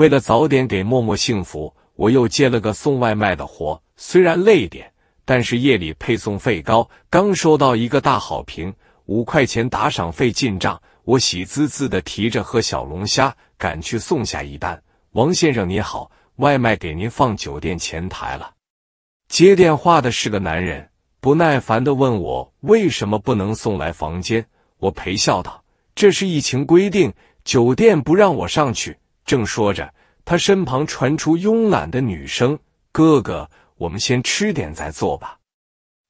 为了早点给默默幸福，我又接了个送外卖的活。虽然累点，但是夜里配送费高。刚收到一个大好评，五块钱打赏费进账，我喜滋滋的提着盒小龙虾赶去送下一单。王先生您好，外卖给您放酒店前台了。接电话的是个男人，不耐烦的问我为什么不能送来房间。我陪笑道：“这是疫情规定，酒店不让我上去。”正说着，他身旁传出慵懒的女声：“哥哥，我们先吃点再做吧。”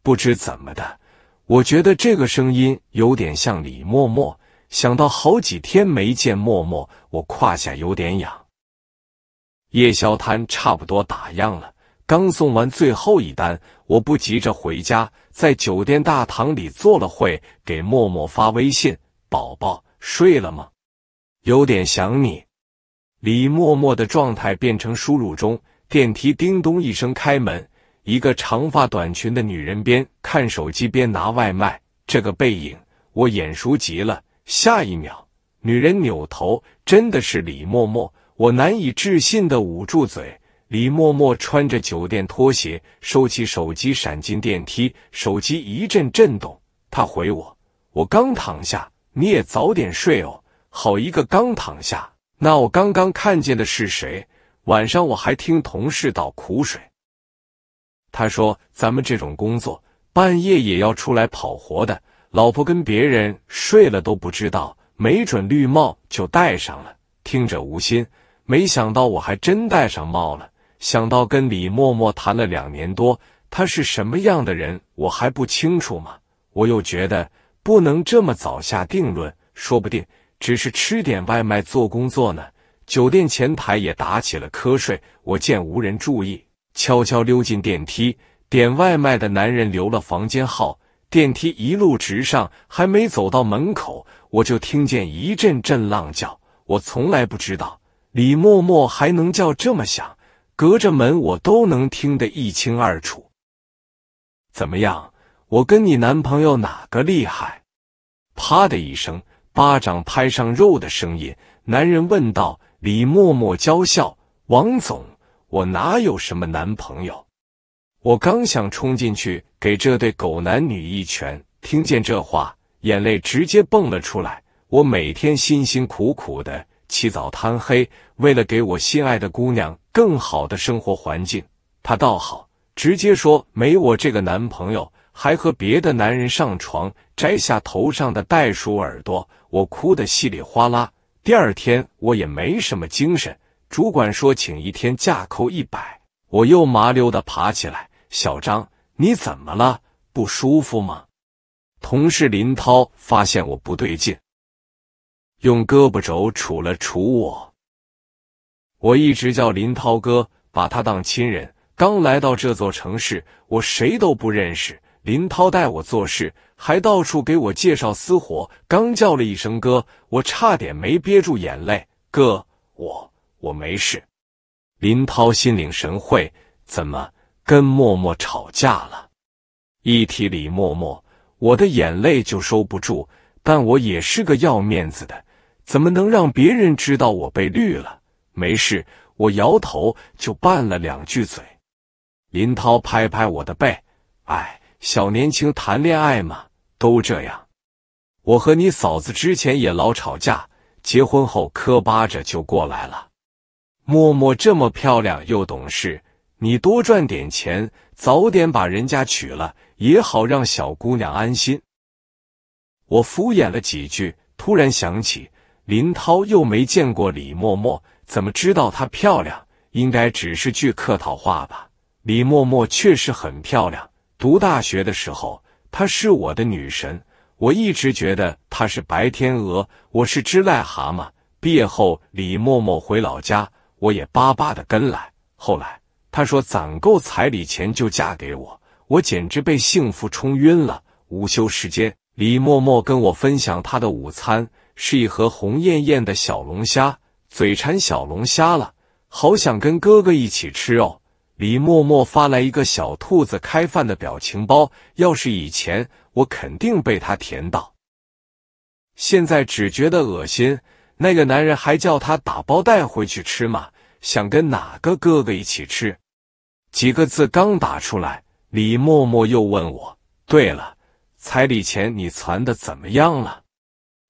不知怎么的，我觉得这个声音有点像李默默。想到好几天没见默默，我胯下有点痒。夜宵摊差不多打烊了，刚送完最后一单，我不急着回家，在酒店大堂里坐了会，给默默发微信：“宝宝，睡了吗？有点想你。”李默默的状态变成输入中。电梯叮咚一声开门，一个长发短裙的女人边看手机边拿外卖。这个背影我眼熟极了。下一秒，女人扭头，真的是李默默。我难以置信的捂住嘴。李默默穿着酒店拖鞋，收起手机，闪进电梯。手机一阵震动，他回我：“我刚躺下，你也早点睡哦。”好一个刚躺下。那我刚刚看见的是谁？晚上我还听同事倒苦水，他说咱们这种工作半夜也要出来跑活的，老婆跟别人睡了都不知道，没准绿帽就戴上了。听者无心，没想到我还真戴上帽了。想到跟李默默谈了两年多，他是什么样的人，我还不清楚吗？我又觉得不能这么早下定论，说不定。只是吃点外卖做工作呢。酒店前台也打起了瞌睡。我见无人注意，悄悄溜进电梯。点外卖的男人留了房间号。电梯一路直上，还没走到门口，我就听见一阵阵浪叫。我从来不知道李默默还能叫这么响，隔着门我都能听得一清二楚。怎么样，我跟你男朋友哪个厉害？啪的一声。巴掌拍上肉的声音，男人问道：“李默默娇笑，王总，我哪有什么男朋友？”我刚想冲进去给这对狗男女一拳，听见这话，眼泪直接蹦了出来。我每天辛辛苦苦的起早贪黑，为了给我心爱的姑娘更好的生活环境，她倒好，直接说没我这个男朋友，还和别的男人上床。摘下头上的袋鼠耳朵。我哭得稀里哗啦，第二天我也没什么精神。主管说请一天假扣一百，我又麻溜的爬起来。小张，你怎么了？不舒服吗？同事林涛发现我不对劲，用胳膊肘杵了杵我。我一直叫林涛哥，把他当亲人。刚来到这座城市，我谁都不认识。林涛带我做事，还到处给我介绍私活。刚叫了一声哥，我差点没憋住眼泪。哥，我我没事。林涛心领神会，怎么跟默默吵架了？一提李默默，我的眼泪就收不住。但我也是个要面子的，怎么能让别人知道我被绿了？没事，我摇头就拌了两句嘴。林涛拍拍我的背，哎。小年轻谈恋爱嘛，都这样。我和你嫂子之前也老吵架，结婚后磕巴着就过来了。默默这么漂亮又懂事，你多赚点钱，早点把人家娶了也好，让小姑娘安心。我敷衍了几句，突然想起林涛又没见过李默默，怎么知道她漂亮？应该只是句客套话吧。李默默确实很漂亮。读大学的时候，她是我的女神，我一直觉得她是白天鹅，我是只癞蛤蟆。毕业后，李默默回老家，我也巴巴的跟来。后来她说攒够彩礼钱就嫁给我，我简直被幸福冲晕了。午休时间，李默默跟我分享她的午餐是一盒红艳艳的小龙虾，嘴馋小龙虾了，好想跟哥哥一起吃哦。李默默发来一个小兔子开饭的表情包，要是以前我肯定被他甜到，现在只觉得恶心。那个男人还叫他打包带回去吃吗？想跟哪个哥哥一起吃？几个字刚打出来，李默默又问我：“对了，彩礼钱你攒的怎么样了？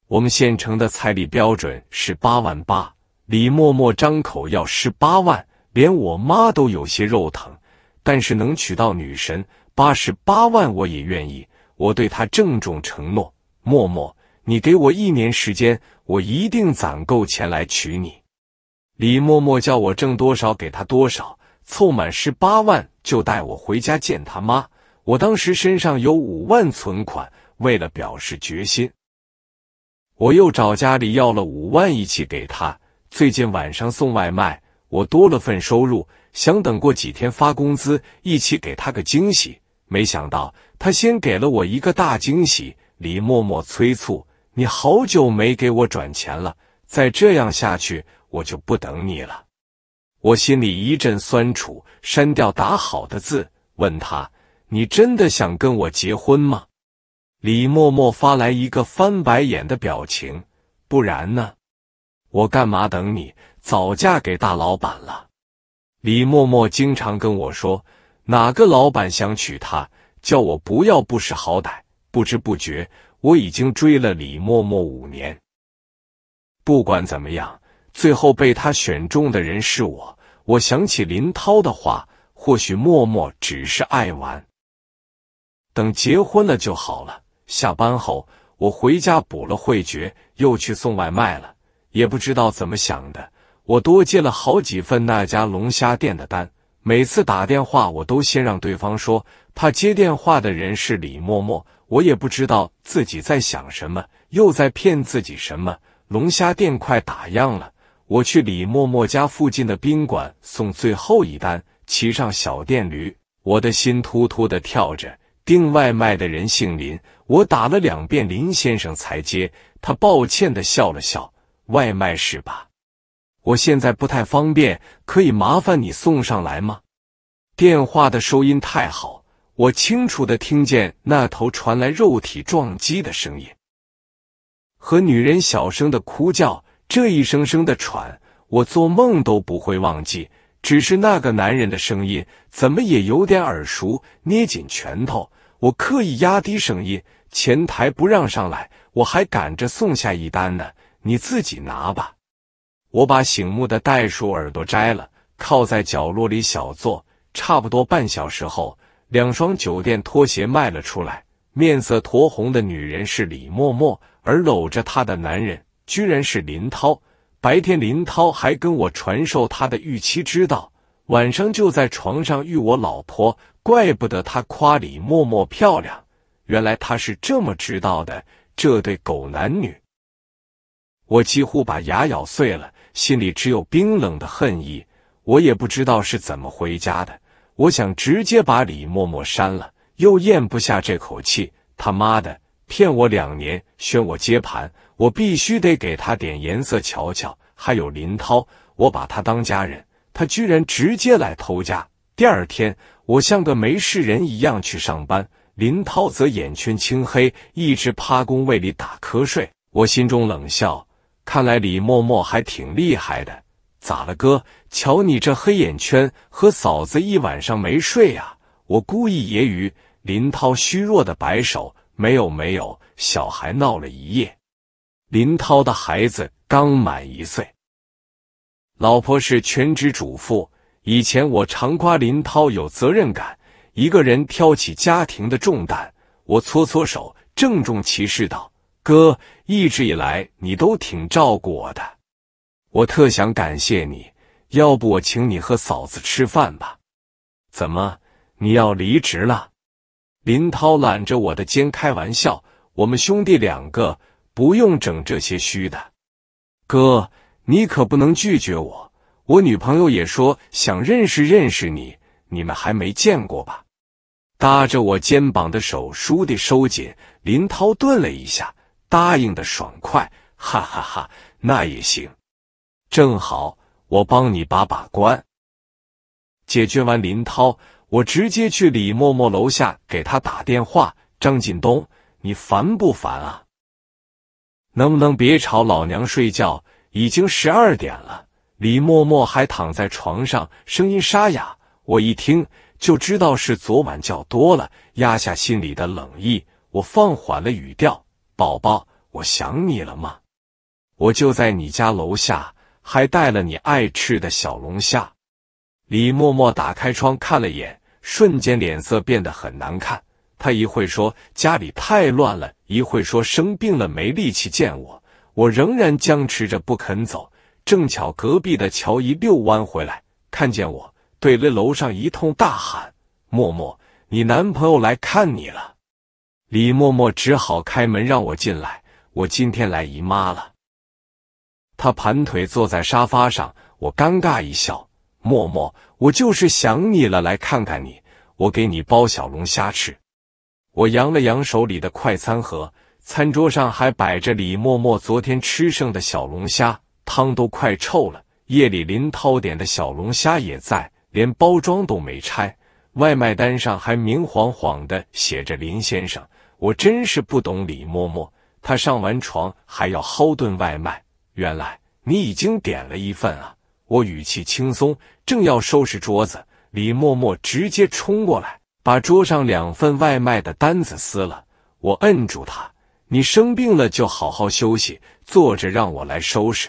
我们县城的彩礼标准是八万八，李默默张口要十八万。”连我妈都有些肉疼，但是能娶到女神八十八万，我也愿意。我对他郑重承诺：默默，你给我一年时间，我一定攒够钱来娶你。李默默叫我挣多少给他多少，凑满十八万就带我回家见他妈。我当时身上有五万存款，为了表示决心，我又找家里要了五万一起给他。最近晚上送外卖。我多了份收入，想等过几天发工资，一起给他个惊喜。没想到他先给了我一个大惊喜。李默默催促：“你好久没给我转钱了，再这样下去，我就不等你了。”我心里一阵酸楚，删掉打好的字，问他：“你真的想跟我结婚吗？”李默默发来一个翻白眼的表情：“不然呢？我干嘛等你？”早嫁给大老板了，李默默经常跟我说：“哪个老板想娶她？”叫我不要不识好歹。不知不觉，我已经追了李默默五年。不管怎么样，最后被他选中的人是我。我想起林涛的话：“或许默默只是爱玩。”等结婚了就好了。下班后，我回家补了会觉，又去送外卖了。也不知道怎么想的。我多接了好几份那家龙虾店的单，每次打电话我都先让对方说，怕接电话的人是李默默。我也不知道自己在想什么，又在骗自己什么。龙虾店快打烊了，我去李默默家附近的宾馆送最后一单，骑上小电驴，我的心突突的跳着。订外卖的人姓林，我打了两遍，林先生才接，他抱歉的笑了笑：“外卖是吧？”我现在不太方便，可以麻烦你送上来吗？电话的收音太好，我清楚的听见那头传来肉体撞击的声音和女人小声的哭叫，这一声声的喘，我做梦都不会忘记。只是那个男人的声音，怎么也有点耳熟。捏紧拳头，我刻意压低声音：“前台不让上来，我还赶着送下一单呢，你自己拿吧。”我把醒目的袋鼠耳朵摘了，靠在角落里小坐。差不多半小时后，两双酒店拖鞋卖了出来。面色酡红的女人是李默默，而搂着她的男人居然是林涛。白天林涛还跟我传授他的预期之道，晚上就在床上遇我老婆。怪不得他夸李默默漂亮，原来他是这么知道的。这对狗男女，我几乎把牙咬碎了。心里只有冰冷的恨意，我也不知道是怎么回家的。我想直接把李默默删了，又咽不下这口气。他妈的，骗我两年，选我接盘，我必须得给他点颜色瞧瞧。还有林涛，我把他当家人，他居然直接来偷家。第二天，我像个没事人一样去上班，林涛则眼圈青黑，一直趴工位里打瞌睡。我心中冷笑。看来李默默还挺厉害的，咋了哥？瞧你这黑眼圈，和嫂子一晚上没睡啊！我故意揶揄林涛，虚弱的摆手：“没有没有，小孩闹了一夜。”林涛的孩子刚满一岁，老婆是全职主妇。以前我常夸林涛有责任感，一个人挑起家庭的重担。我搓搓手，郑重其事道。哥，一直以来你都挺照顾我的，我特想感谢你。要不我请你和嫂子吃饭吧？怎么，你要离职了？林涛揽着我的肩开玩笑：“我们兄弟两个不用整这些虚的。”哥，你可不能拒绝我。我女朋友也说想认识认识你，你们还没见过吧？搭着我肩膀的手倏地收紧。林涛顿了一下。答应的爽快，哈哈哈，那也行，正好我帮你把把关。解决完林涛，我直接去李默默楼下给他打电话。张晋东，你烦不烦啊？能不能别吵老娘睡觉？已经十二点了，李默默还躺在床上，声音沙哑。我一听就知道是昨晚叫多了，压下心里的冷意，我放缓了语调。宝宝，我想你了吗？我就在你家楼下，还带了你爱吃的小龙虾。李默默打开窗看了眼，瞬间脸色变得很难看。他一会说家里太乱了，一会说生病了没力气见我，我仍然僵持着不肯走。正巧隔壁的乔姨遛弯回来，看见我对了楼上一通大喊：“默默，你男朋友来看你了。”李默默只好开门让我进来。我今天来姨妈了。他盘腿坐在沙发上，我尴尬一笑。默默，我就是想你了，来看看你。我给你包小龙虾吃。我扬了扬手里的快餐盒，餐桌上还摆着李默默昨天吃剩的小龙虾，汤都快臭了。夜里林涛点的小龙虾也在，连包装都没拆，外卖单上还明晃晃的写着林先生。我真是不懂李默默，她上完床还要薅顿外卖。原来你已经点了一份啊！我语气轻松，正要收拾桌子，李默默直接冲过来，把桌上两份外卖的单子撕了。我摁住他：“你生病了，就好好休息，坐着让我来收拾。”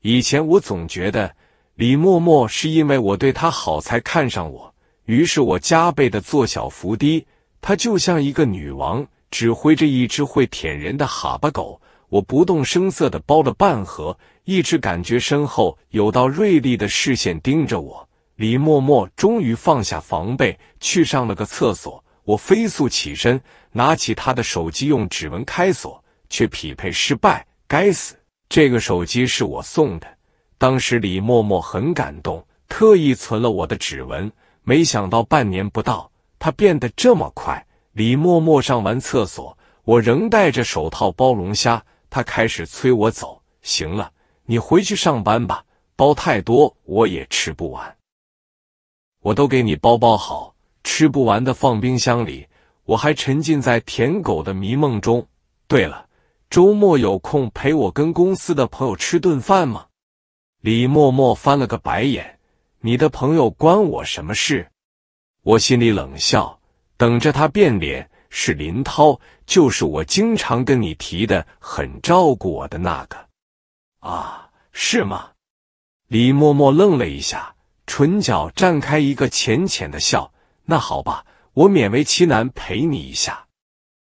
以前我总觉得李默默是因为我对她好才看上我，于是我加倍的做小伏低。她就像一个女王，指挥着一只会舔人的哈巴狗。我不动声色地包了半盒，一直感觉身后有道锐利的视线盯着我。李默默终于放下防备，去上了个厕所。我飞速起身，拿起他的手机，用指纹开锁，却匹配失败。该死，这个手机是我送的，当时李默默很感动，特意存了我的指纹。没想到半年不到。他变得这么快。李默默上完厕所，我仍戴着手套包龙虾。他开始催我走：“行了，你回去上班吧。包太多，我也吃不完。我都给你包包好，吃不完的放冰箱里。”我还沉浸在舔狗的迷梦中。对了，周末有空陪我跟公司的朋友吃顿饭吗？李默默翻了个白眼：“你的朋友关我什么事？”我心里冷笑，等着他变脸。是林涛，就是我经常跟你提的，很照顾我的那个啊，是吗？李默默愣了一下，唇角绽开一个浅浅的笑。那好吧，我勉为其难陪你一下。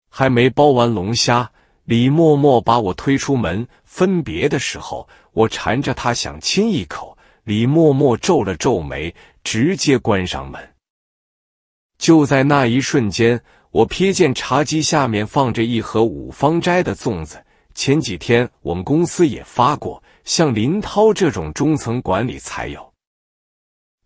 还没剥完龙虾，李默默把我推出门。分别的时候，我缠着他想亲一口，李默默皱了皱眉，直接关上门。就在那一瞬间，我瞥见茶几下面放着一盒五芳斋的粽子。前几天我们公司也发过，像林涛这种中层管理才有。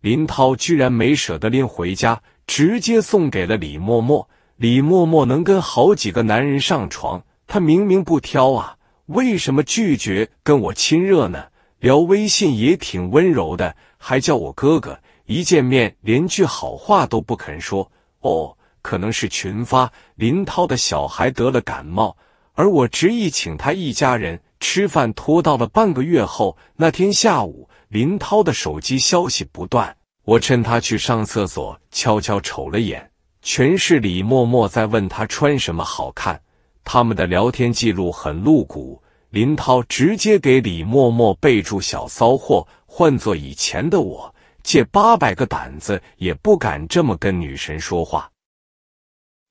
林涛居然没舍得拎回家，直接送给了李默默。李默默能跟好几个男人上床，他明明不挑啊，为什么拒绝跟我亲热呢？聊微信也挺温柔的，还叫我哥哥。一见面连句好话都不肯说。哦，可能是群发。林涛的小孩得了感冒，而我执意请他一家人吃饭，拖到了半个月后。那天下午，林涛的手机消息不断。我趁他去上厕所，悄悄瞅了眼，全是李默默在问他穿什么好看。他们的聊天记录很露骨。林涛直接给李默默备注“小骚货”。换做以前的我。借八百个胆子也不敢这么跟女神说话。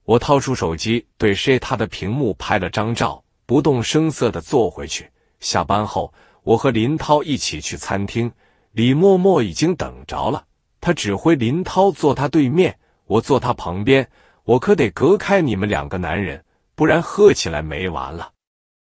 我掏出手机，对谁他的屏幕拍了张照，不动声色的坐回去。下班后，我和林涛一起去餐厅，李默默已经等着了。他指挥林涛坐他对面，我坐他旁边。我可得隔开你们两个男人，不然喝起来没完了。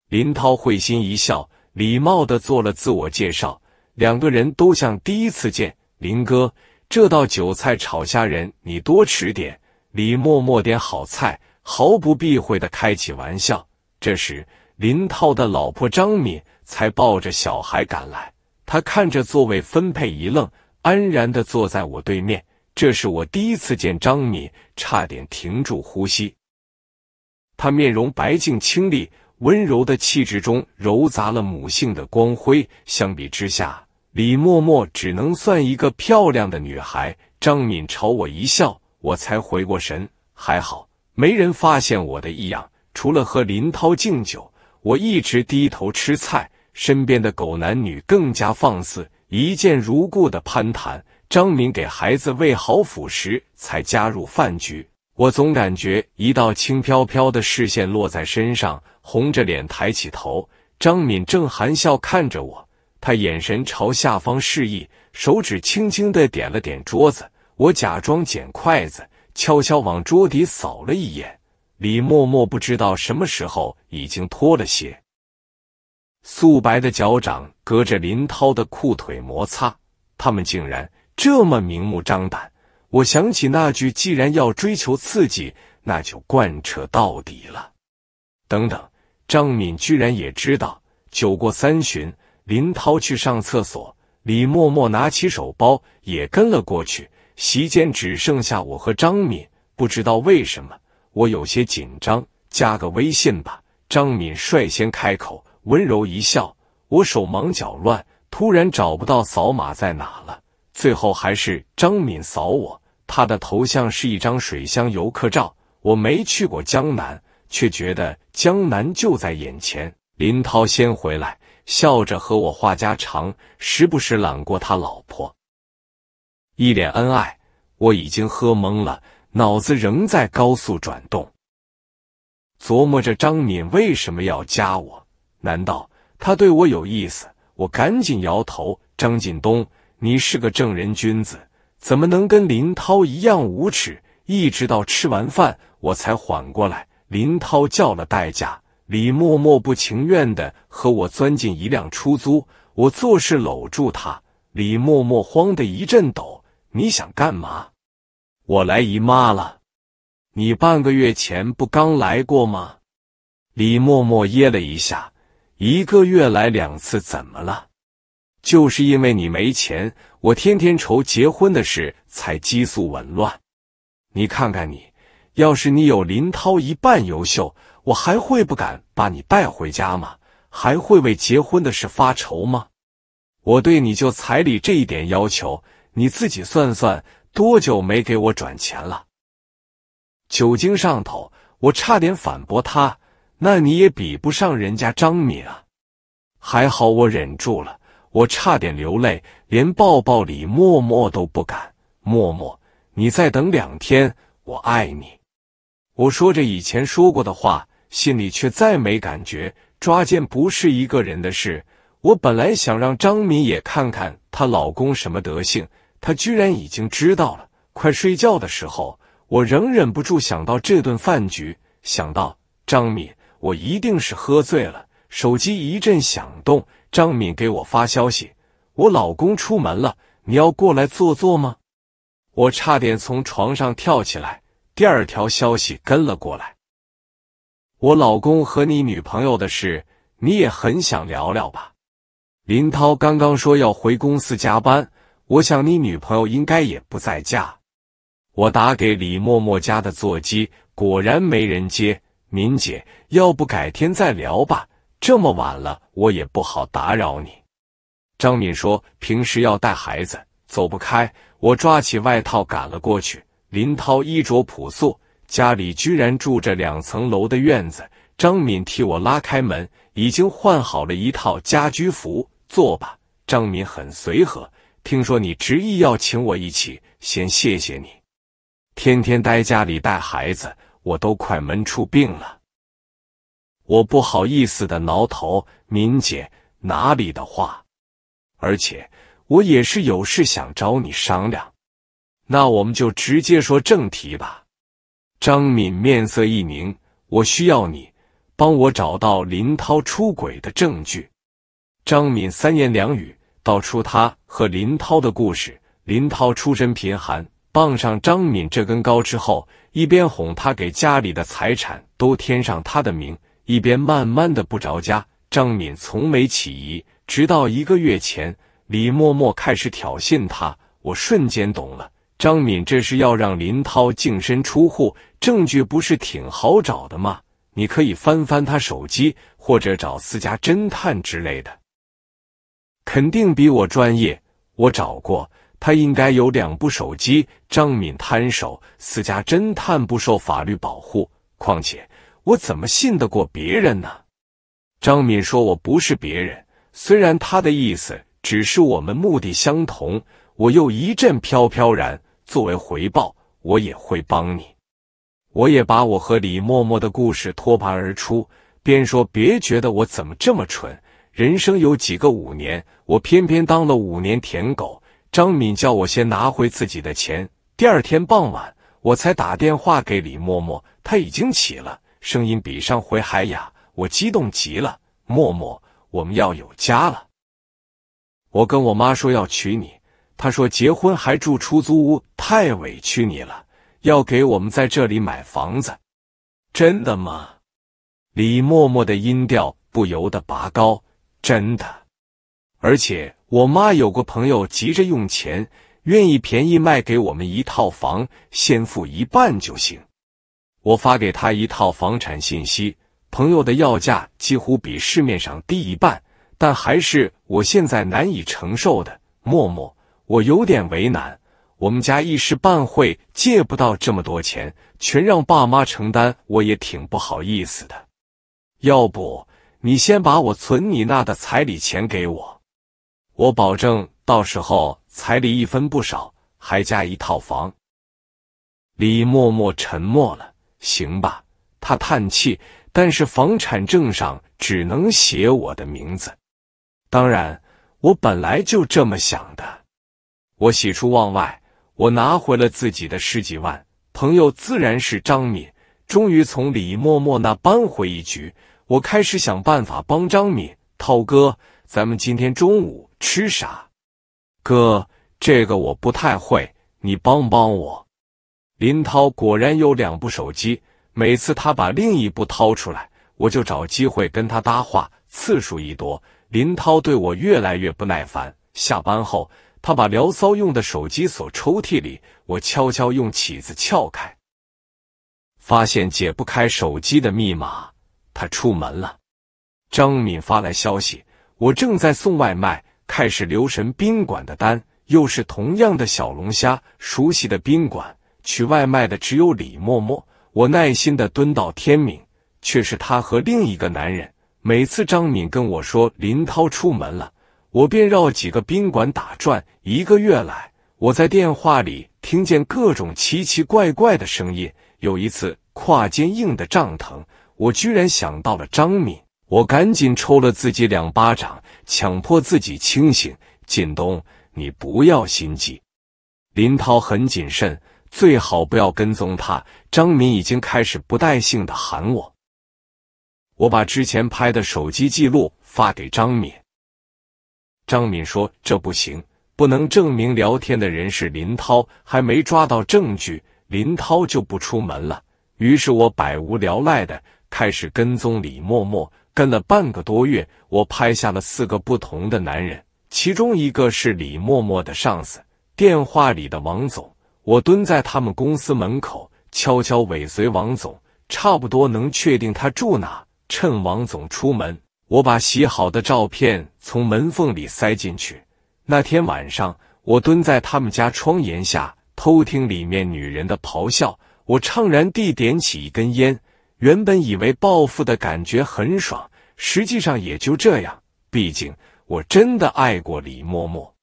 林涛会心一笑，礼貌的做了自我介绍。两个人都像第一次见。林哥，这道韭菜炒虾仁你多吃点。李默默点好菜，毫不避讳的开起玩笑。这时，林涛的老婆张敏才抱着小孩赶来。他看着座位分配一愣，安然的坐在我对面。这是我第一次见张敏，差点停住呼吸。她面容白净清丽，温柔的气质中揉杂了母性的光辉。相比之下，李默默只能算一个漂亮的女孩。张敏朝我一笑，我才回过神，还好没人发现我的异样。除了和林涛敬酒，我一直低头吃菜。身边的狗男女更加放肆，一见如故的攀谈。张敏给孩子喂好辅食，才加入饭局。我总感觉一道轻飘飘的视线落在身上，红着脸抬起头，张敏正含笑看着我。他眼神朝下方示意，手指轻轻的点了点桌子。我假装捡筷子，悄悄往桌底扫了一眼。李默默不知道什么时候已经脱了鞋，素白的脚掌隔着林涛的裤腿摩擦。他们竟然这么明目张胆！我想起那句：“既然要追求刺激，那就贯彻到底了。”等等，张敏居然也知道，酒过三巡。林涛去上厕所，李默默拿起手包也跟了过去。席间只剩下我和张敏，不知道为什么我有些紧张。加个微信吧。张敏率先开口，温柔一笑。我手忙脚乱，突然找不到扫码在哪了。最后还是张敏扫我。他的头像是一张水乡游客照。我没去过江南，却觉得江南就在眼前。林涛先回来。笑着和我话家常，时不时揽过他老婆，一脸恩爱。我已经喝懵了，脑子仍在高速转动，琢磨着张敏为什么要加我？难道他对我有意思？我赶紧摇头。张锦东，你是个正人君子，怎么能跟林涛一样无耻？一直到吃完饭，我才缓过来。林涛叫了代驾。李默默不情愿地和我钻进一辆出租，我做事搂住他。李默默慌得一阵抖：“你想干嘛？”“我来姨妈了。”“你半个月前不刚来过吗？”李默默噎了一下：“一个月来两次怎么了？就是因为你没钱，我天天愁结婚的事，才激素紊乱。你看看你，要是你有林涛一半优秀。”我还会不敢把你带回家吗？还会为结婚的事发愁吗？我对你就彩礼这一点要求，你自己算算，多久没给我转钱了？酒精上头，我差点反驳他，那你也比不上人家张敏啊！还好我忍住了，我差点流泪，连抱抱李默默都不敢。默默，你再等两天，我爱你。我说着以前说过的话。心里却再没感觉。抓奸不是一个人的事。我本来想让张敏也看看她老公什么德性，她居然已经知道了。快睡觉的时候，我仍忍不住想到这顿饭局，想到张敏，我一定是喝醉了。手机一阵响动，张敏给我发消息：“我老公出门了，你要过来坐坐吗？”我差点从床上跳起来。第二条消息跟了过来。我老公和你女朋友的事，你也很想聊聊吧？林涛刚刚说要回公司加班，我想你女朋友应该也不在家。我打给李默默家的座机，果然没人接。敏姐，要不改天再聊吧，这么晚了，我也不好打扰你。张敏说平时要带孩子，走不开。我抓起外套赶了过去。林涛衣着朴素。家里居然住着两层楼的院子。张敏替我拉开门，已经换好了一套家居服。坐吧，张敏很随和。听说你执意要请我一起，先谢谢你。天天待家里带孩子，我都快闷出病了。我不好意思的挠头，敏姐哪里的话？而且我也是有事想找你商量。那我们就直接说正题吧。张敏面色一凝，我需要你帮我找到林涛出轨的证据。张敏三言两语道出他和林涛的故事。林涛出身贫寒，傍上张敏这根高枝后，一边哄他给家里的财产都添上他的名，一边慢慢的不着家。张敏从没起疑，直到一个月前，李默默开始挑衅他，我瞬间懂了。张敏，这是要让林涛净身出户，证据不是挺好找的吗？你可以翻翻他手机，或者找私家侦探之类的，肯定比我专业。我找过，他应该有两部手机。张敏摊手，私家侦探不受法律保护，况且我怎么信得过别人呢？张敏说：“我不是别人，虽然他的意思只是我们目的相同。”我又一阵飘飘然。作为回报，我也会帮你。我也把我和李默默的故事托盘而出，边说：“别觉得我怎么这么蠢，人生有几个五年，我偏偏当了五年舔狗。”张敏叫我先拿回自己的钱。第二天傍晚，我才打电话给李默默，他已经起了，声音比上回还哑，我激动极了：“默默，我们要有家了，我跟我妈说要娶你。”他说：“结婚还住出租屋，太委屈你了。要给我们在这里买房子，真的吗？”李默默的音调不由得拔高：“真的，而且我妈有个朋友急着用钱，愿意便宜卖给我们一套房，先付一半就行。”我发给他一套房产信息，朋友的要价几乎比市面上低一半，但还是我现在难以承受的。默默。我有点为难，我们家一时半会借不到这么多钱，全让爸妈承担，我也挺不好意思的。要不你先把我存你那的彩礼钱给我，我保证到时候彩礼一分不少，还加一套房。李默默沉默了，行吧，他叹气，但是房产证上只能写我的名字。当然，我本来就这么想的。我喜出望外，我拿回了自己的十几万。朋友自然是张敏，终于从李默默那扳回一局。我开始想办法帮张敏。涛哥，咱们今天中午吃啥？哥，这个我不太会，你帮帮我。林涛果然有两部手机，每次他把另一部掏出来，我就找机会跟他搭话。次数一多，林涛对我越来越不耐烦。下班后。他把聊骚用的手机锁抽屉里，我悄悄用起子撬开，发现解不开手机的密码。他出门了，张敏发来消息，我正在送外卖，开始留神宾馆的单，又是同样的小龙虾，熟悉的宾馆，取外卖的只有李默默。我耐心的蹲到天明，却是他和另一个男人。每次张敏跟我说林涛出门了。我便绕几个宾馆打转。一个月来，我在电话里听见各种奇奇怪怪的声音。有一次跨坚硬的胀疼，我居然想到了张敏。我赶紧抽了自己两巴掌，强迫自己清醒。靳东，你不要心急。林涛很谨慎，最好不要跟踪他。张敏已经开始不带性的喊我。我把之前拍的手机记录发给张敏。张敏说：“这不行，不能证明聊天的人是林涛，还没抓到证据，林涛就不出门了。”于是，我百无聊赖的开始跟踪李默默，跟了半个多月，我拍下了四个不同的男人，其中一个是李默默的上司，电话里的王总。我蹲在他们公司门口，悄悄尾随王总，差不多能确定他住哪，趁王总出门。我把洗好的照片从门缝里塞进去。那天晚上，我蹲在他们家窗沿下偷听里面女人的咆哮。我怅然地点起一根烟。原本以为报复的感觉很爽，实际上也就这样。毕竟我真的爱过李默默。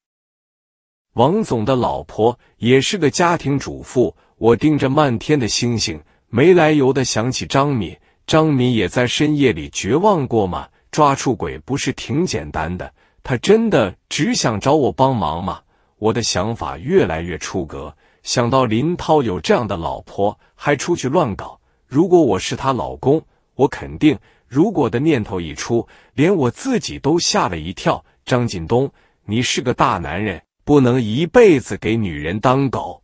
王总的老婆也是个家庭主妇。我盯着漫天的星星，没来由的想起张敏。张敏也在深夜里绝望过吗？抓出轨不是挺简单的？他真的只想找我帮忙吗？我的想法越来越出格。想到林涛有这样的老婆还出去乱搞，如果我是他老公，我肯定……如果的念头一出，连我自己都吓了一跳。张锦东，你是个大男人，不能一辈子给女人当狗。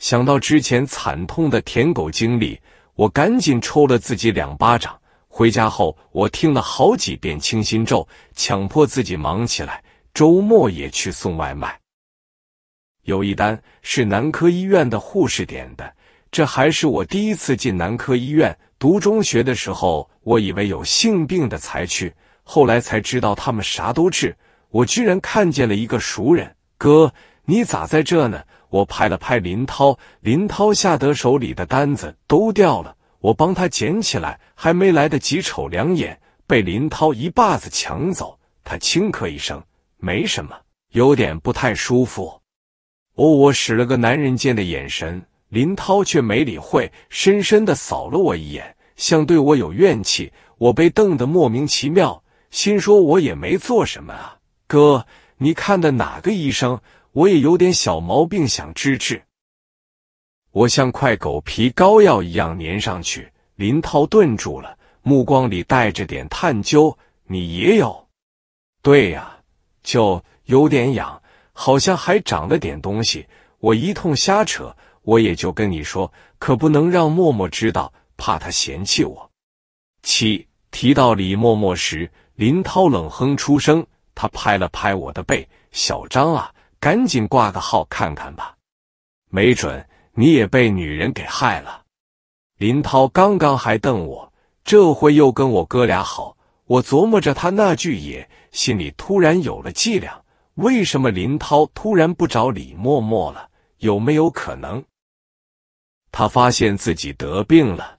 想到之前惨痛的舔狗经历，我赶紧抽了自己两巴掌。回家后，我听了好几遍清心咒，强迫自己忙起来。周末也去送外卖。有一单是男科医院的护士点的，这还是我第一次进男科医院。读中学的时候，我以为有性病的才去，后来才知道他们啥都治。我居然看见了一个熟人，哥，你咋在这呢？我拍了拍林涛，林涛吓得手里的单子都掉了。我帮他捡起来，还没来得及瞅两眼，被林涛一把子抢走。他轻咳一声，没什么，有点不太舒服。哦，我使了个男人间的眼神，林涛却没理会，深深的扫了我一眼，像对我有怨气。我被瞪得莫名其妙，心说我也没做什么啊，哥，你看的哪个医生？我也有点小毛病，想治治。我像块狗皮膏药一样粘上去，林涛顿住了，目光里带着点探究。你也有？对呀，就有点痒，好像还长了点东西。我一通瞎扯，我也就跟你说，可不能让默默知道，怕他嫌弃我。七提到李默默时，林涛冷哼出声，他拍了拍我的背：“小张啊，赶紧挂个号看看吧，没准。”你也被女人给害了。林涛刚刚还瞪我，这回又跟我哥俩好。我琢磨着他那句“也”，心里突然有了伎俩。为什么林涛突然不找李默默了？有没有可能，他发现自己得病了？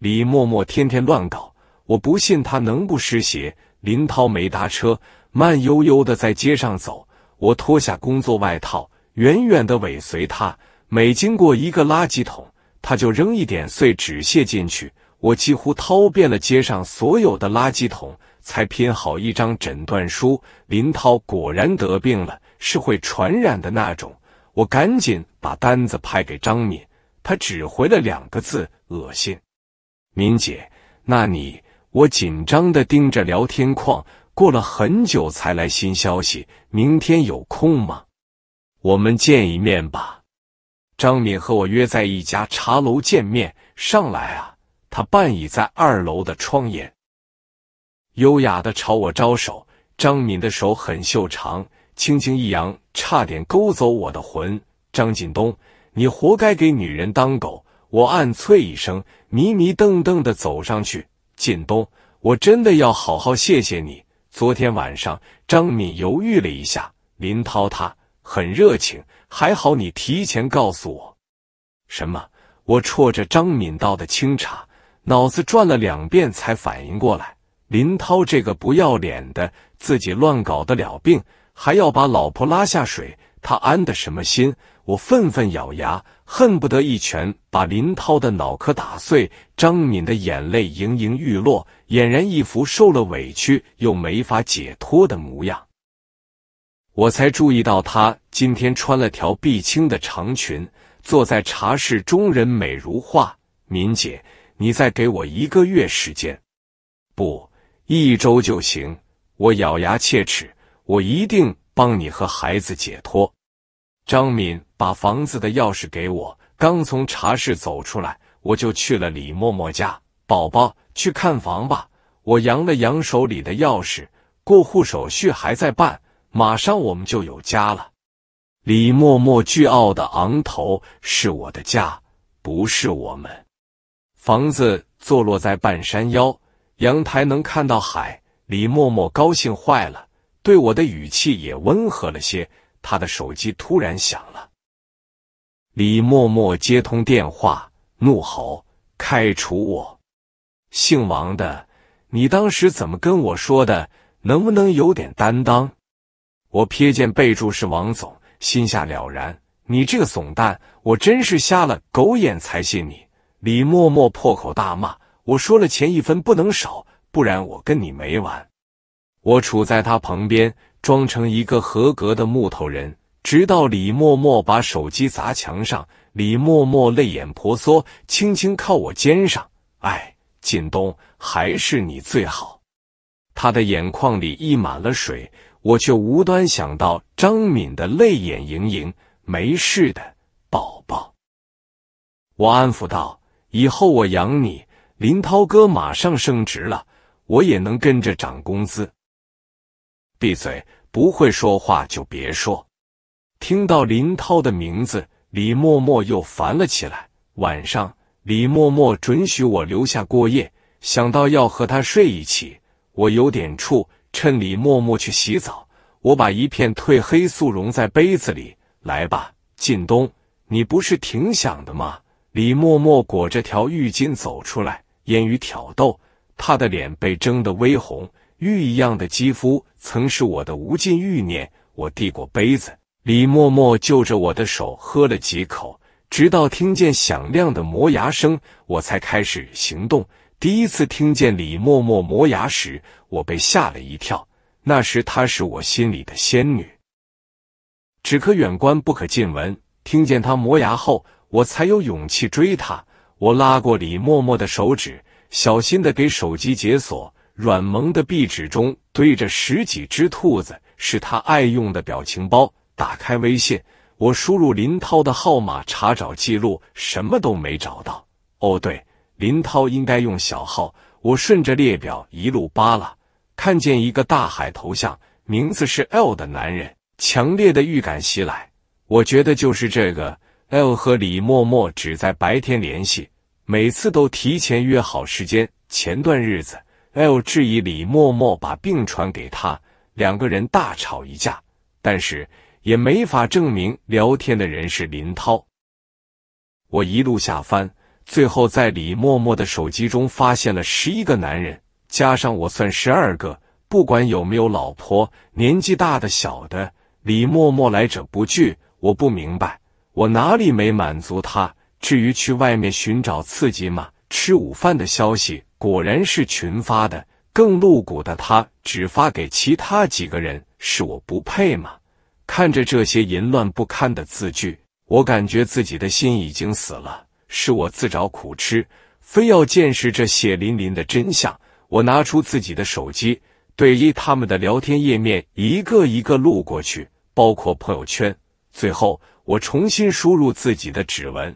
李默默天天乱搞，我不信他能不湿鞋。林涛没搭车，慢悠悠的在街上走。我脱下工作外套，远远的尾随他。每经过一个垃圾桶，他就扔一点碎纸屑进去。我几乎掏遍了街上所有的垃圾桶，才拼好一张诊断书。林涛果然得病了，是会传染的那种。我赶紧把单子拍给张敏，他只回了两个字：恶心。敏姐，那你……我紧张的盯着聊天框，过了很久才来新消息。明天有空吗？我们见一面吧。张敏和我约在一家茶楼见面，上来啊，他半倚在二楼的窗沿，优雅的朝我招手。张敏的手很修长，轻轻一扬，差点勾走我的魂。张锦东，你活该给女人当狗！我暗啐一声，迷迷瞪瞪的走上去。锦东，我真的要好好谢谢你。昨天晚上，张敏犹豫了一下，林涛他很热情。还好你提前告诉我，什么？我啜着张敏倒的清茶，脑子转了两遍才反应过来，林涛这个不要脸的，自己乱搞得了病，还要把老婆拉下水，他安的什么心？我愤愤咬牙，恨不得一拳把林涛的脑壳打碎。张敏的眼泪盈盈欲落，俨然一副受了委屈又没法解脱的模样。我才注意到，她今天穿了条碧青的长裙，坐在茶室中，人美如画。敏姐，你再给我一个月时间，不，一周就行。我咬牙切齿，我一定帮你和孩子解脱。张敏把房子的钥匙给我，刚从茶室走出来，我就去了李默默家。宝宝，去看房吧。我扬了扬手里的钥匙，过户手续还在办。马上我们就有家了。李默默倨傲的昂头：“是我的家，不是我们。”房子坐落在半山腰，阳台能看到海。李默默高兴坏了，对我的语气也温和了些。他的手机突然响了，李默默接通电话，怒吼：“开除我！姓王的，你当时怎么跟我说的？能不能有点担当？”我瞥见备注是王总，心下了然。你这个怂蛋，我真是瞎了狗眼才信你！李默默破口大骂：“我说了，钱一分不能少，不然我跟你没完！”我杵在他旁边，装成一个合格的木头人，直到李默默把手机砸墙上。李默默泪眼婆娑，轻轻靠我肩上：“哎，靳东，还是你最好。”他的眼眶里溢满了水。我却无端想到张敏的泪眼盈盈，没事的，宝宝。我安抚道：“以后我养你。”林涛哥马上升职了，我也能跟着涨工资。闭嘴，不会说话就别说。听到林涛的名字，李默默又烦了起来。晚上，李默默准许我留下过夜。想到要和他睡一起，我有点怵。趁李默默去洗澡，我把一片褪黑素溶在杯子里。来吧，靳东，你不是挺想的吗？李默默裹着条浴巾走出来，言语挑逗，他的脸被蒸得微红，玉一样的肌肤，曾是我的无尽欲念。我递过杯子，李默默就着我的手喝了几口，直到听见响亮的磨牙声，我才开始行动。第一次听见李默默磨牙时。我被吓了一跳，那时她是我心里的仙女，只可远观不可近闻。听见她磨牙后，我才有勇气追她。我拉过李默默的手指，小心的给手机解锁。软萌的壁纸中堆着十几只兔子，是他爱用的表情包。打开微信，我输入林涛的号码查找记录，什么都没找到。哦，对，林涛应该用小号。我顺着列表一路扒拉。看见一个大海头像，名字是 L 的男人，强烈的预感袭来。我觉得就是这个 L 和李默默只在白天联系，每次都提前约好时间。前段日子，L 质疑李默默把病传给他，两个人大吵一架，但是也没法证明聊天的人是林涛。我一路下翻，最后在李默默的手机中发现了十一个男人。加上我算十二个，不管有没有老婆，年纪大的、小的，李默默来者不拒。我不明白，我哪里没满足他？至于去外面寻找刺激吗？吃午饭的消息果然是群发的，更露骨的，他只发给其他几个人。是我不配吗？看着这些淫乱不堪的字句，我感觉自己的心已经死了。是我自找苦吃，非要见识这血淋淋的真相。我拿出自己的手机，对一他们的聊天页面一个一个录过去，包括朋友圈。最后，我重新输入自己的指纹，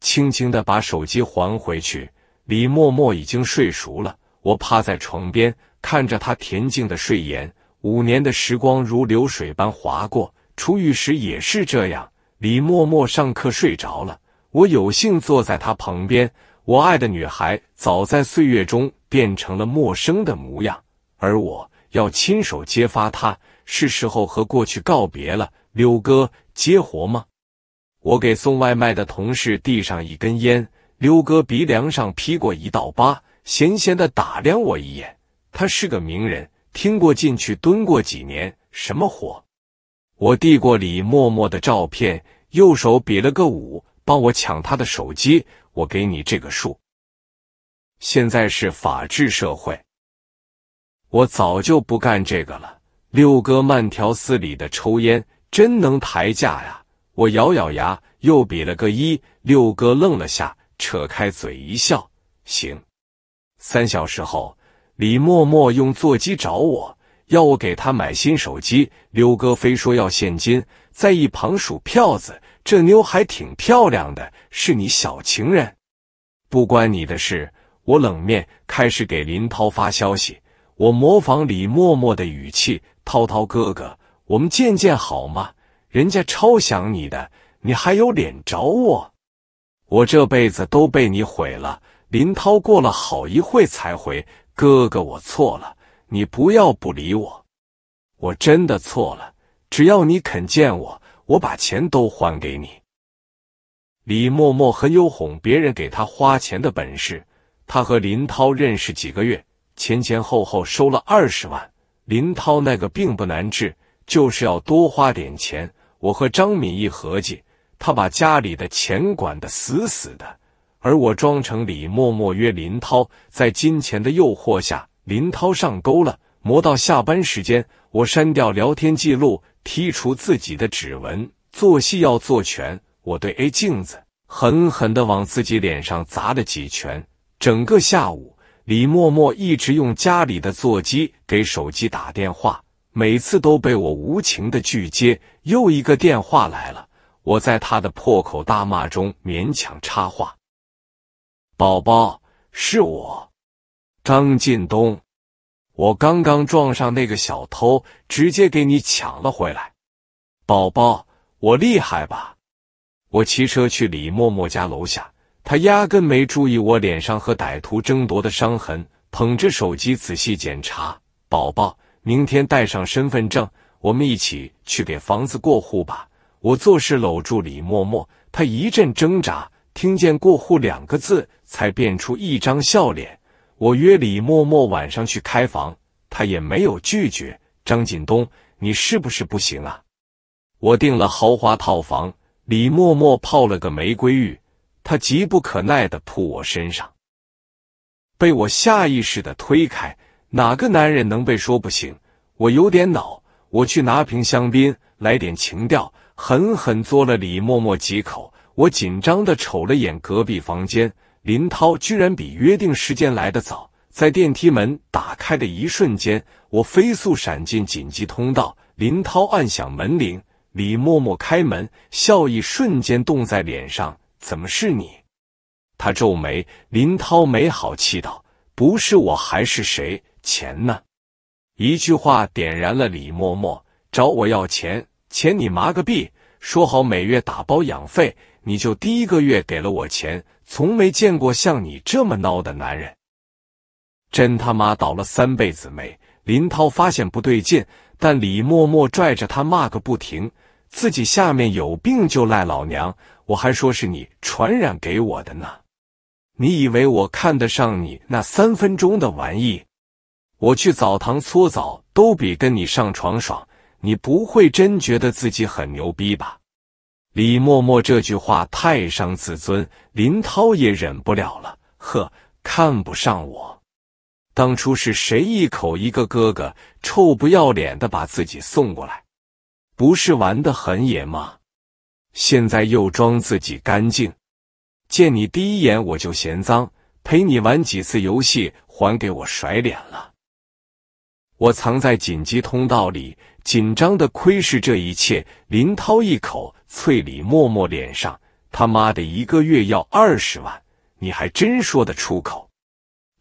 轻轻的把手机还回去。李默默已经睡熟了，我趴在床边看着他恬静的睡颜。五年的时光如流水般划过，出狱时也是这样。李默默上课睡着了，我有幸坐在他旁边。我爱的女孩早在岁月中变成了陌生的模样，而我要亲手揭发她。是时候和过去告别了，溜哥接活吗？我给送外卖的同事递上一根烟，溜哥鼻梁上劈过一道疤，闲闲的打量我一眼。他是个名人，听过进去蹲过几年，什么活？我递过李默默的照片，右手比了个五，帮我抢他的手机。我给你这个数。现在是法治社会，我早就不干这个了。六哥慢条斯理的抽烟，真能抬价呀！我咬咬牙，又比了个一。六哥愣了下，扯开嘴一笑：“行。”三小时后，李默默用座机找我，要我给他买新手机。六哥非说要现金，在一旁数票子。这妞还挺漂亮的，是你小情人？不关你的事。我冷面开始给林涛发消息，我模仿李默默的语气：“涛涛哥哥，我们见见好吗？人家超想你的，你还有脸找我？我这辈子都被你毁了。”林涛过了好一会才回：“哥哥，我错了，你不要不理我，我真的错了。只要你肯见我。”我把钱都还给你。李默默很有哄别人给他花钱的本事。他和林涛认识几个月，前前后后收了二十万。林涛那个并不难治，就是要多花点钱。我和张敏一合计，他把家里的钱管得死死的。而我装成李默默约林涛，在金钱的诱惑下，林涛上钩了。磨到下班时间，我删掉聊天记录。剔除自己的指纹，做戏要做全。我对 A 镜子狠狠的往自己脸上砸了几拳。整个下午，李默默一直用家里的座机给手机打电话，每次都被我无情的拒接。又一个电话来了，我在他的破口大骂中勉强插话：“宝宝，是我，张晋东。”我刚刚撞上那个小偷，直接给你抢了回来，宝宝，我厉害吧？我骑车去李默默家楼下，他压根没注意我脸上和歹徒争夺的伤痕，捧着手机仔细检查。宝宝，明天带上身份证，我们一起去给房子过户吧。我做事搂住李默默，他一阵挣扎，听见“过户”两个字，才变出一张笑脸。我约李默默晚上去开房，他也没有拒绝。张锦东，你是不是不行啊？我订了豪华套房，李默默泡了个玫瑰浴，他急不可耐的扑我身上，被我下意识的推开。哪个男人能被说不行？我有点恼，我去拿瓶香槟，来点情调，狠狠嘬了李默默几口。我紧张的瞅了眼隔壁房间。林涛居然比约定时间来的早，在电梯门打开的一瞬间，我飞速闪进紧急通道。林涛按响门铃，李默默开门，笑意瞬间冻在脸上。怎么是你？他皱眉，林涛没好气道：“不是我还是谁？钱呢？”一句话点燃了李默默，找我要钱，钱你麻个逼！说好每月打包养费，你就第一个月给了我钱。从没见过像你这么孬的男人，真他妈倒了三辈子霉！林涛发现不对劲，但李默默拽着他骂个不停，自己下面有病就赖老娘，我还说是你传染给我的呢。你以为我看得上你那三分钟的玩意？我去澡堂搓澡都比跟你上床爽，你不会真觉得自己很牛逼吧？李默默这句话太伤自尊，林涛也忍不了了。呵，看不上我？当初是谁一口一个哥哥，臭不要脸的把自己送过来，不是玩的很野吗？现在又装自己干净？见你第一眼我就嫌脏，陪你玩几次游戏还给我甩脸了。我藏在紧急通道里。紧张的窥视这一切，林涛一口翠里默默脸上，他妈的一个月要二十万，你还真说得出口？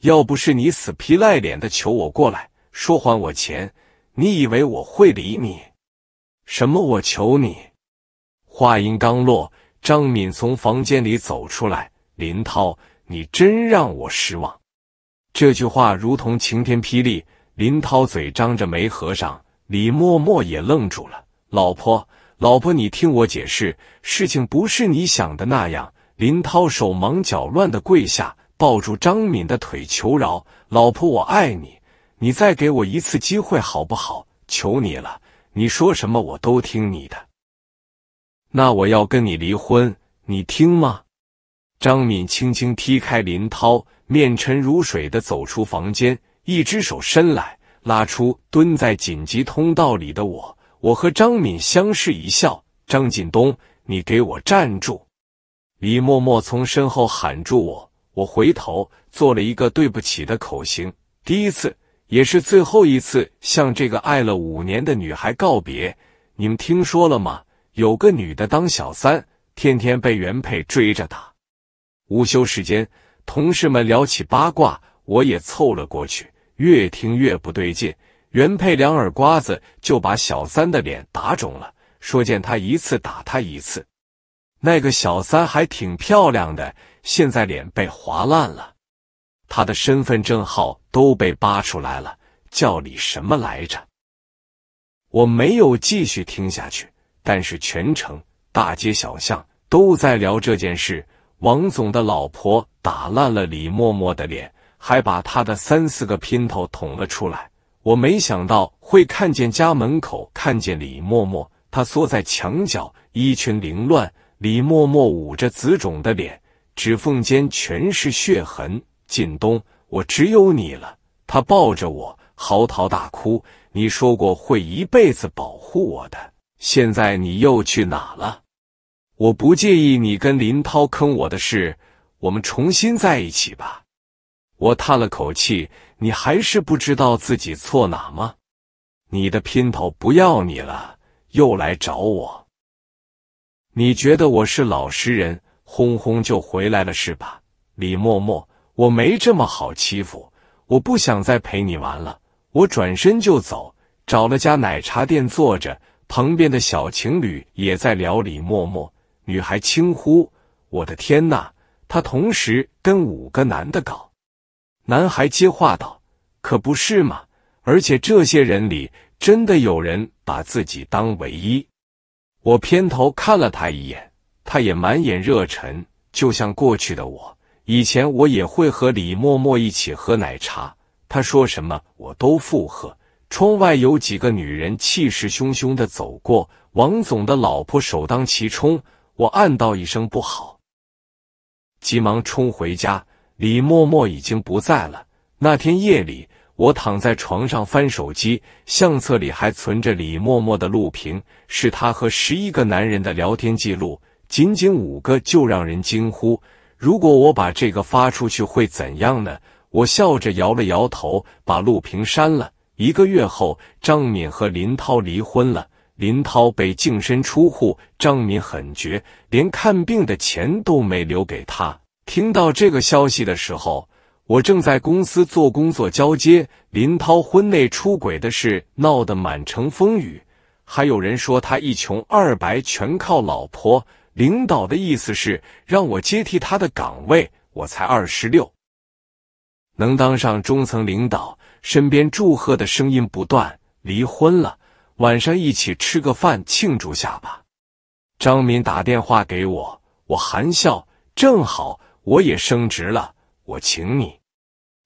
要不是你死皮赖脸的求我过来，说还我钱，你以为我会理你？什么我求你？话音刚落，张敏从房间里走出来，林涛，你真让我失望。这句话如同晴天霹雳，林涛嘴张着没合上。李默默也愣住了。老婆，老婆，你听我解释，事情不是你想的那样。林涛手忙脚乱的跪下，抱住张敏的腿求饶：“老婆，我爱你，你再给我一次机会好不好？求你了，你说什么我都听你的。那我要跟你离婚，你听吗？”张敏轻轻踢开林涛，面沉如水的走出房间，一只手伸来。拉出蹲在紧急通道里的我，我和张敏相视一笑。张晋东，你给我站住！李默默从身后喊住我，我回头做了一个对不起的口型。第一次，也是最后一次，向这个爱了五年的女孩告别。你们听说了吗？有个女的当小三，天天被原配追着打。午休时间，同事们聊起八卦，我也凑了过去。越听越不对劲，原配两耳刮子就把小三的脸打肿了，说见他一次打他一次。那个小三还挺漂亮的，现在脸被划烂了，他的身份证号都被扒出来了，叫李什么来着？我没有继续听下去，但是全城大街小巷都在聊这件事：王总的老婆打烂了李默默的脸。还把他的三四个姘头捅了出来。我没想到会看见家门口，看见李默默。他缩在墙角，衣裙凌乱。李默默捂着紫肿的脸，指缝间全是血痕。靳东，我只有你了。他抱着我，嚎啕大哭。你说过会一辈子保护我的，现在你又去哪了？我不介意你跟林涛坑我的事，我们重新在一起吧。我叹了口气，你还是不知道自己错哪吗？你的姘头不要你了，又来找我。你觉得我是老实人，哄哄就回来了是吧？李默默，我没这么好欺负，我不想再陪你玩了。我转身就走，找了家奶茶店坐着，旁边的小情侣也在聊。李默默，女孩轻呼：“我的天呐，她同时跟五个男的搞。男孩接话道：“可不是嘛，而且这些人里真的有人把自己当唯一。”我偏头看了他一眼，他也满眼热忱，就像过去的我。以前我也会和李默默一起喝奶茶，他说什么我都附和。窗外有几个女人气势汹汹的走过，王总的老婆首当其冲，我暗道一声不好，急忙冲回家。李默默已经不在了。那天夜里，我躺在床上翻手机，相册里还存着李默默的录屏，是他和十一个男人的聊天记录，仅仅五个就让人惊呼。如果我把这个发出去，会怎样呢？我笑着摇了摇头，把录屏删了。一个月后，张敏和林涛离婚了，林涛被净身出户，张敏很绝，连看病的钱都没留给他。听到这个消息的时候，我正在公司做工作交接。林涛婚内出轨的事闹得满城风雨，还有人说他一穷二白全靠老婆。领导的意思是让我接替他的岗位，我才二十六，能当上中层领导，身边祝贺的声音不断。离婚了，晚上一起吃个饭庆祝下吧。张敏打电话给我，我含笑，正好。我也升职了，我请你。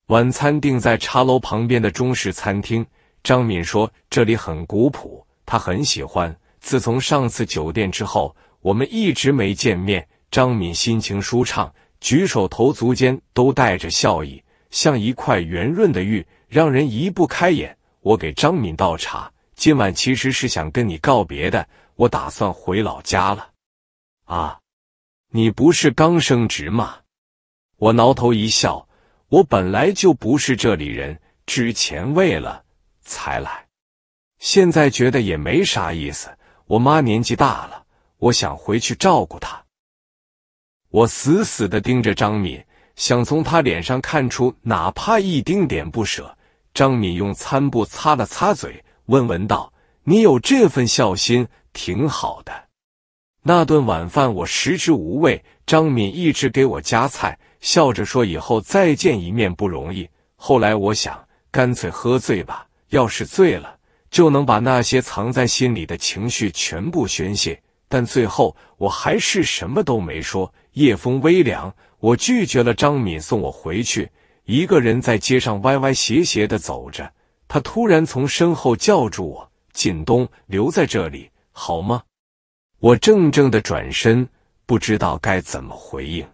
晚餐定在茶楼旁边的中式餐厅。张敏说：“这里很古朴，他很喜欢。”自从上次酒店之后，我们一直没见面。张敏心情舒畅，举手投足间都带着笑意，像一块圆润的玉，让人移不开眼。我给张敏倒茶。今晚其实是想跟你告别的，我打算回老家了。啊，你不是刚升职吗？我挠头一笑，我本来就不是这里人，之前为了才来，现在觉得也没啥意思。我妈年纪大了，我想回去照顾她。我死死的盯着张敏，想从他脸上看出哪怕一丁点不舍。张敏用餐布擦了擦嘴，问文道：“你有这份孝心，挺好的。”那顿晚饭我食之无味，张敏一直给我夹菜。笑着说：“以后再见一面不容易。”后来我想，干脆喝醉吧，要是醉了，就能把那些藏在心里的情绪全部宣泄。但最后我还是什么都没说。夜风微凉，我拒绝了张敏送我回去，一个人在街上歪歪斜斜的走着。他突然从身后叫住我：“靳东，留在这里好吗？”我怔怔的转身，不知道该怎么回应。